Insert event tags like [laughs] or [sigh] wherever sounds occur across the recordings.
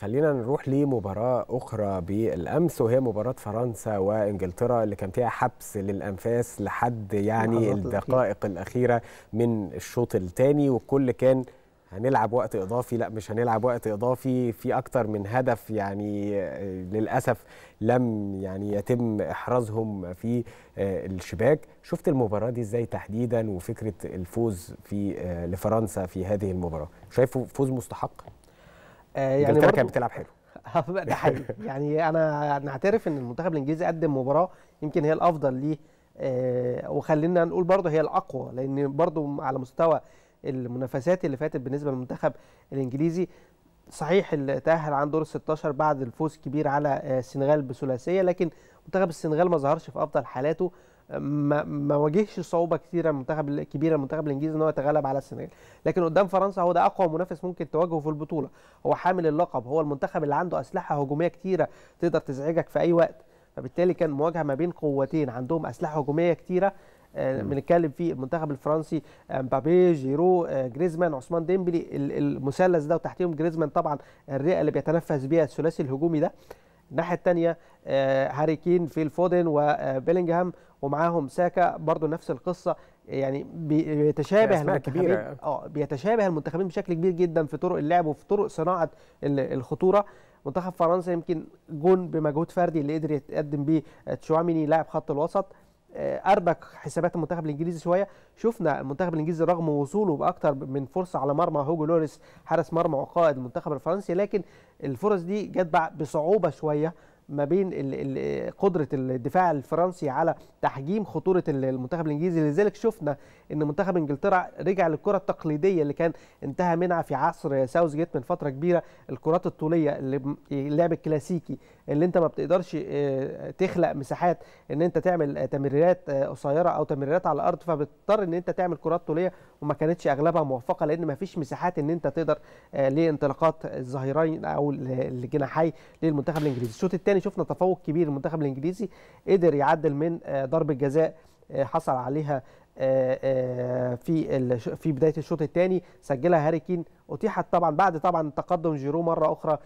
خلينا نروح لمباراة أخرى بالأمس وهي مباراة فرنسا وإنجلترا اللي كان فيها حبس للأنفاس لحد يعني الدقائق الأخيرة من الشوط الثاني والكل كان هنلعب وقت إضافي لا مش هنلعب وقت إضافي في أكتر من هدف يعني آه، للأسف لم يعني يتم إحرازهم في آه، الشباك شفت المباراة دي إزاي تحديدا وفكرة الفوز في آه، لفرنسا في هذه المباراة شايفه فوز مستحق؟ آه، يعني انجلترا كانت بتلعب حلو [laughs] آه، ده حقيقي يعني انا نعترف ان المنتخب الانجليزي قدم مباراه يمكن هي الافضل ليه آه وخلينا نقول برضه هي الاقوى لان برضه على مستوى المنافسات اللي فاتت بالنسبه للمنتخب الانجليزي صحيح اللي تاهل عن دور ال 16 بعد الفوز كبير على آه، السنغال بثلاثيه لكن منتخب السنغال ما ظهرش في افضل حالاته ما, ما واجهش صعوبه كثيره المنتخب الكبير المنتخب الانجليزي ان هو يتغلب على السنغال لكن قدام فرنسا هو ده اقوى منافس ممكن تواجهه في البطوله هو حامل اللقب هو المنتخب اللي عنده اسلحه هجوميه كثيره تقدر تزعجك في اي وقت فبالتالي كان مواجهه ما بين قوتين عندهم اسلحه هجوميه كثيره آه، بنتكلم في المنتخب الفرنسي آه، مبابي جيرو آه، جريزمان عثمان ديمبلي المثلث ده وتحتيهم جريزمان طبعا الرئه اللي بيتنفس بيها الثلاثي الهجومي ده الناحيه الثانيه هاري كين في الفودن وبيلينغهام ومعاهم ساكا برضو نفس القصه يعني بيتشابه المنتخبين يعني. اه بيتشابه المنتخبين بشكل كبير جدا في طرق اللعب وفي طرق صناعه الخطوره منتخب فرنسا يمكن جون بمجهود فردي اللي قدر يتقدم بيه آه، تشواميني لاعب خط الوسط آه، اربك حسابات المنتخب الانجليزي شويه شفنا المنتخب الانجليزي رغم وصوله باكثر من فرصه على مرمى هوجو لوريس حارس مرمى وقائد المنتخب الفرنسي لكن الفرص دي جت بصعوبه شويه ما بين قدره الدفاع الفرنسي على تحجيم خطوره المنتخب الانجليزي لذلك شفنا ان منتخب انجلترا رجع للكره التقليديه اللي كان انتهى منها في عصر ساوث جيت من فتره كبيره الكرات الطوليه يعني اللعب الكلاسيكي اللي انت ما بتقدرش آه، تخلق مساحات ان انت تعمل آه، تمريرات آه، قصيره او تمريرات على الارض فبتضطر ان انت تعمل كرات طوليه وما كانتش اغلبها موفقه لان ما فيش مساحات ان انت تقدر لانطلاقات الظهيرين او الجناحي للمنتخب الانجليزي الشوط الثاني الثاني شفنا تفوق كبير المنتخب الانجليزي قدر يعدل من آه، ضربه جزاء آه، حصل عليها آه، في في بدايه الشوط الثاني سجلها هاري كين اتيحت طبعا بعد طبعا تقدم جيرو مره اخرى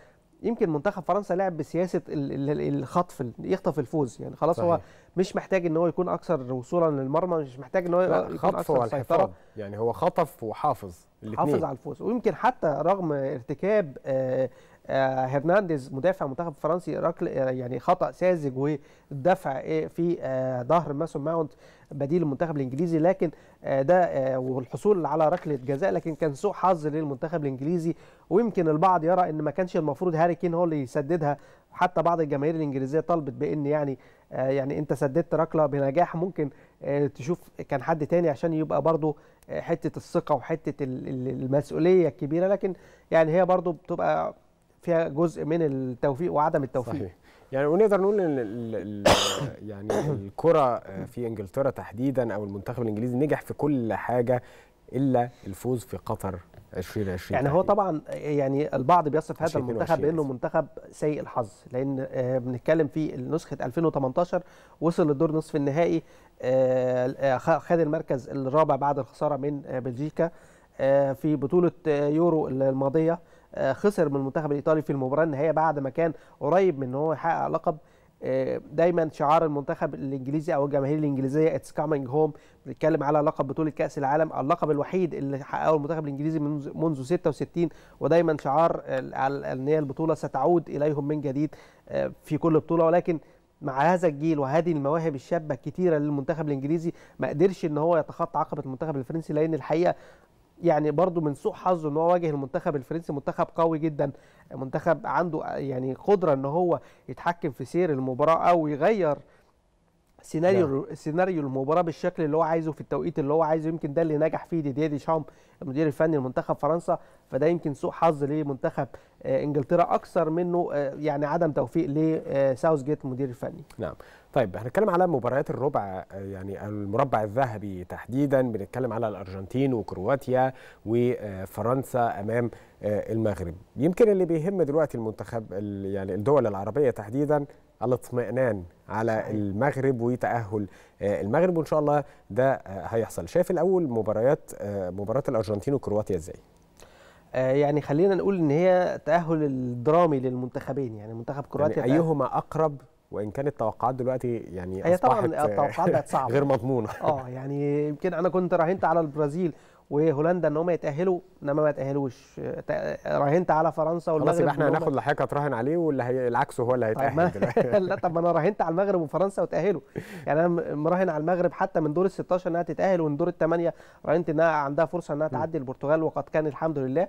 يمكن منتخب فرنسا لعب بسياسه الخطف يخطف الفوز يعني خلاص صحيح. هو مش محتاج ان هو يكون اكثر وصولا للمرمى مش محتاج ان هو يكون خطف اكثر سيطره يعني هو خطف وحافظ الاثنين حافظ على الفوز ويمكن حتى رغم ارتكاب آه، آه، هرنانديز مدافع منتخب الفرنسي ركل آه، يعني خطا ساذج ودفع إيه في ظهر ماسون ماونت بديل المنتخب الانجليزي لكن آه، ده آه، والحصول على ركله جزاء لكن كان سوء حظ للمنتخب الانجليزي ويمكن البعض يرى ان ما كانش المفروض هاري كين هو اللي يسددها حتى بعض الجماهير الانجليزيه طالبت بان يعني آه، يعني انت سددت ركله بنجاح ممكن تشوف كان حد تاني عشان يبقى برضو حته الثقه وحته المسؤوليه الكبيره لكن يعني هي برضو بتبقى فيها جزء من التوفيق وعدم التوفيق صحيح. يعني ونقدر نقول ان ال ال [coughs] يعني الكره آه، في انجلترا تحديدا او المنتخب الانجليزي نجح في كل حاجه الا الفوز في قطر 2020 يعني هو طبعا آه، يعني البعض بيصف هذا المنتخب بانه منتخب سيء الحظ لان آه، بنتكلم في نسخه 2018 وصل لدور نصف النهائي خد المركز الرابع بعد الخساره من بلجيكا في بطوله يورو الماضيه آه، خسر من المنتخب الايطالي في المباراه النهائيه بعد ما كان قريب من ان هو يحقق لقب آه، دايما شعار المنتخب الانجليزي او الجماهير الانجليزيه اتس كامينج هوم بنتكلم على لقب بطوله كاس العالم اللقب الوحيد اللي حققه المنتخب الانجليزي منذ منذ 66 ودايما شعار ان هي البطوله ستعود اليهم من جديد آه، في كل بطوله ولكن مع هذا الجيل وهذه المواهب الشابه الكتيره للمنتخب الانجليزي ما قدرش ان هو يتخطى عقبه المنتخب الفرنسي لان الحقيقه يعني برضو من سوء حظه ان هو واجه المنتخب الفرنسي منتخب قوي جدا منتخب عنده يعني قدره ان هو يتحكم في سير المباراه او يغير سيناريو لا. نعم. سيناريو المباراه بالشكل اللي هو عايزه في التوقيت اللي هو عايزه يمكن ده اللي نجح فيه ديدي شام المدير الفني لمنتخب فرنسا فده يمكن سوء حظ لمنتخب آه، انجلترا اكثر منه آه، يعني عدم توفيق لساوث جيت المدير الفني نعم طيب هنتكلم على مباريات الربع آه، يعني المربع الذهبي تحديدا بنتكلم على الارجنتين وكرواتيا وفرنسا امام آه، المغرب يمكن اللي بيهم دلوقتي المنتخب يعني الدول العربيه تحديدا الاطمئنان على المغرب وتاهل آه، المغرب وان شاء الله ده هيحصل شايف الاول مباريات مباراه الارجنتين وكرواتيا ازاي يعني خلينا نقول ان هي تاهل الدرامي للمنتخبين يعني منتخب كرواتيا يعني ايهما اقرب وان كانت التوقعات دلوقتي يعني هي طبعا التوقعات بقت صعبه [laughs] غير مضمونه اه يعني يمكن انا كنت راهنت على البرازيل وهولندا ان هم يتاهلوا انما ما يتاهلوش راهنت على فرنسا والمغرب خلاص يبقى احنا هناخد لحضرتك هتراهن عليه واللي هي العكس هو اللي طيب، هيتاهل طيب [laughs] لا طب ما انا راهنت على المغرب وفرنسا وتاهلوا يعني انا مراهن على المغرب حتى من دور ال 16 انها تتاهل ومن دور الثمانيه راهنت انها عندها فرصه انها تعدي البرتغال وقد كان الحمد لله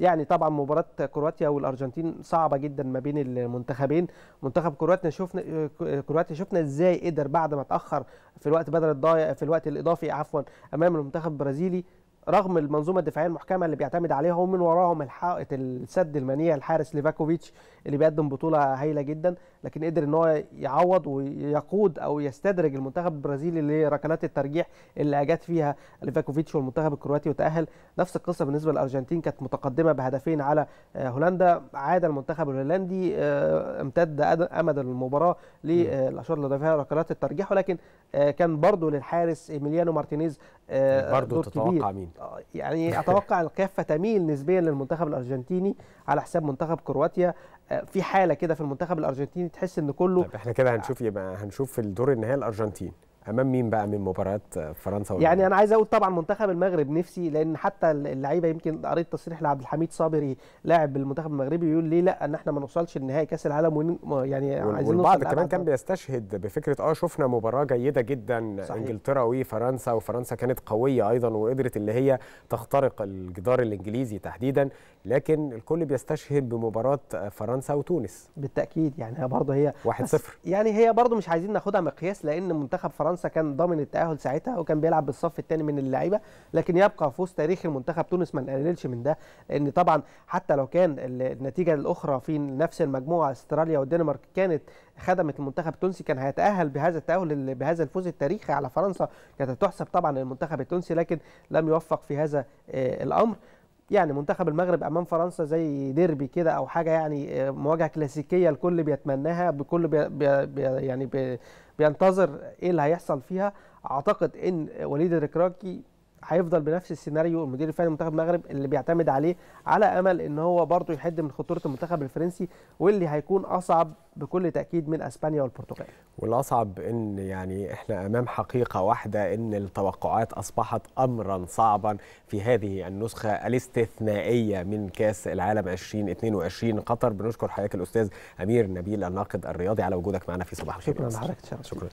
يعني طبعا مباراه كرواتيا والارجنتين صعبه جدا ما بين المنتخبين منتخب كرواتيا شفنا كرواتيا شفنا ازاي قدر بعد ما اتاخر في الوقت بدل الضايع في الوقت الاضافي عفوا امام المنتخب البرازيلي رغم المنظومه الدفاعيه المحكمه اللي بيعتمد عليها ومن وراهم الحائط السد المنيع الحارس ليفاكوفيتش اللي بيقدم بطوله هايله جدا لكن قدر ان هو يعوض ويقود او يستدرج المنتخب البرازيلي لركلات الترجيح اللي اجت فيها ليفاكوفيتش والمنتخب الكرواتي وتاهل نفس القصه بالنسبه للارجنتين كانت متقدمه بهدفين على هولندا عاد المنتخب الهولندي آه، امتد امد المباراه للاشواط اللي فيها ركلات الترجيح ولكن آه، كان برضه للحارس ايميليانو مارتينيز يعني آه، برضه تتوقع مين؟ آه، يعني اتوقع الكافه تميل نسبيا للمنتخب الارجنتيني على حساب منتخب كرواتيا آه، في حاله كده في المنتخب الارجنتيني تحس ان كله طب احنا كده هنشوف يبقى هنشوف في الدور النهائي الارجنتين امام مين بقى من مباريات فرنسا والمغرب؟ يعني انا عايز اقول طبعا منتخب المغرب نفسي لان حتى اللعيبه يمكن قريت تصريح لعبد الحميد صابري لاعب المنتخب المغربي بيقول ليه لا ان احنا ما نوصلش لنهائي كاس العالم ون... يعني عايزين والبعض كمان كان بيستشهد بفكره اه شفنا مباراه جيده جدا صحيح. انجلترا وفرنسا وفرنسا كانت قويه ايضا وقدرت اللي هي تخترق الجدار الانجليزي تحديدا لكن الكل بيستشهد بمباراه فرنسا وتونس بالتاكيد يعني هي برضه هي 1-0 يعني هي برضه مش عايزين ناخدها مقياس لان منتخب فرنسا فرنسا كان ضامن التاهل ساعتها وكان بيلعب بالصف الثاني من اللعيبه لكن يبقى فوز تاريخي لمنتخب تونس ما نقللش من ده لان طبعا حتى لو كان النتيجه الاخرى في نفس المجموعه استراليا والدنمارك كانت خدمت المنتخب التونسي كان هيتاهل بهذا التاهل بهذا الفوز التاريخي على فرنسا كانت هتحسب طبعا للمنتخب التونسي لكن لم يوفق في هذا آه، الامر يعني منتخب المغرب امام فرنسا زي ديربي كده او حاجه يعني آه، مواجهه كلاسيكيه الكل بيتمناها بكل بي بي يعني بي بينتظر ايه اللي هيحصل فيها اعتقد ان وليد الركراكي هيفضل بنفس السيناريو المدير الفني لمنتخب المغرب اللي بيعتمد عليه على امل ان هو برضه يحد من خطوره المنتخب الفرنسي واللي هيكون اصعب بكل تاكيد من اسبانيا والبرتغال. والاصعب ان يعني احنا امام حقيقه واحده ان التوقعات اصبحت امرا صعبا في هذه النسخه الاستثنائيه من كاس العالم 2022 قطر بنشكر حضرتك الاستاذ امير نبيل الناقد الرياضي على وجودك معنا في صباح الخير. شكرا لحضرتك شكرا.